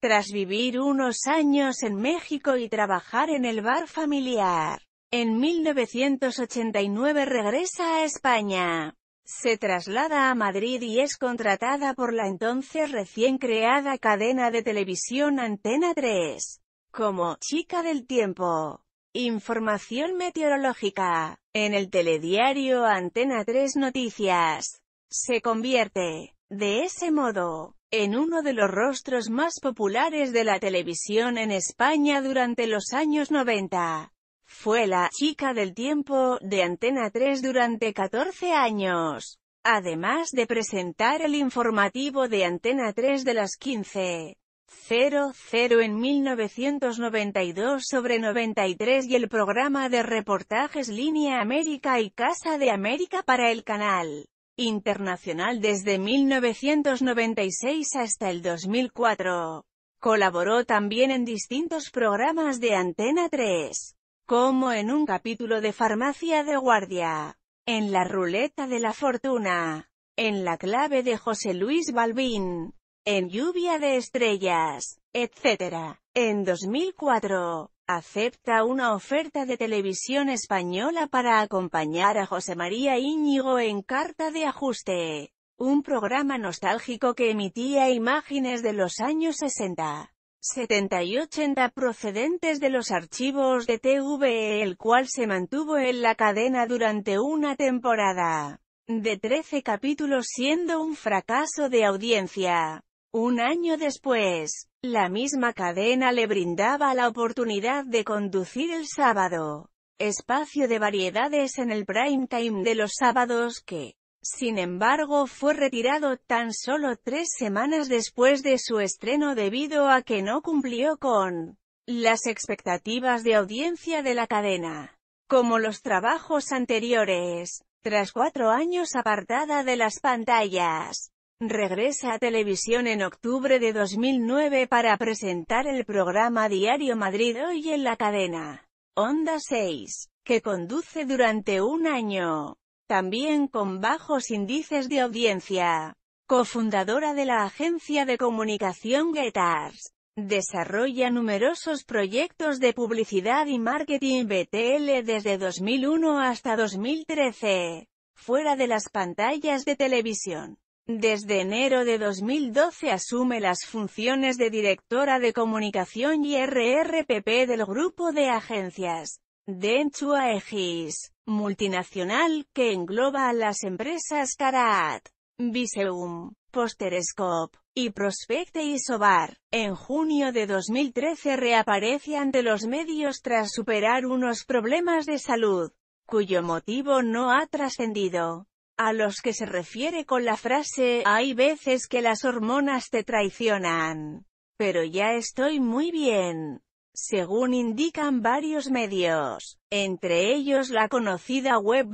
Tras vivir unos años en México y trabajar en el bar familiar, en 1989 regresa a España. Se traslada a Madrid y es contratada por la entonces recién creada cadena de televisión Antena 3, como «Chica del Tiempo». Información meteorológica. En el telediario Antena 3 Noticias. Se convierte, de ese modo, en uno de los rostros más populares de la televisión en España durante los años 90. Fue la «chica del tiempo» de Antena 3 durante 14 años, además de presentar el informativo de Antena 3 de las 15.00 en 1992 sobre 93 y el programa de reportajes Línea América y Casa de América para el canal internacional desde 1996 hasta el 2004. Colaboró también en distintos programas de Antena 3, como en un capítulo de Farmacia de Guardia, en La Ruleta de la Fortuna, en La Clave de José Luis Balbín, en Lluvia de Estrellas, etc. En 2004, acepta una oferta de televisión española para acompañar a José María Íñigo en Carta de Ajuste, un programa nostálgico que emitía imágenes de los años 60, 70 y 80 procedentes de los archivos de TV, el cual se mantuvo en la cadena durante una temporada de 13 capítulos siendo un fracaso de audiencia. Un año después, la misma cadena le brindaba la oportunidad de conducir el sábado, espacio de variedades en el prime time de los sábados que, sin embargo fue retirado tan solo tres semanas después de su estreno debido a que no cumplió con las expectativas de audiencia de la cadena. Como los trabajos anteriores, tras cuatro años apartada de las pantallas, Regresa a televisión en octubre de 2009 para presentar el programa Diario Madrid Hoy en la cadena Onda 6, que conduce durante un año, también con bajos índices de audiencia. Cofundadora de la agencia de comunicación Guetars, desarrolla numerosos proyectos de publicidad y marketing BTL desde 2001 hasta 2013, fuera de las pantallas de televisión. Desde enero de 2012 asume las funciones de directora de comunicación y RRPP del grupo de agencias Dentsu Aegis, multinacional, que engloba a las empresas Carat, Viseum, Posterescope, y Prospecte y Sobar. En junio de 2013 reaparece ante los medios tras superar unos problemas de salud, cuyo motivo no ha trascendido a los que se refiere con la frase, hay veces que las hormonas te traicionan. Pero ya estoy muy bien según indican varios medios, entre ellos la conocida web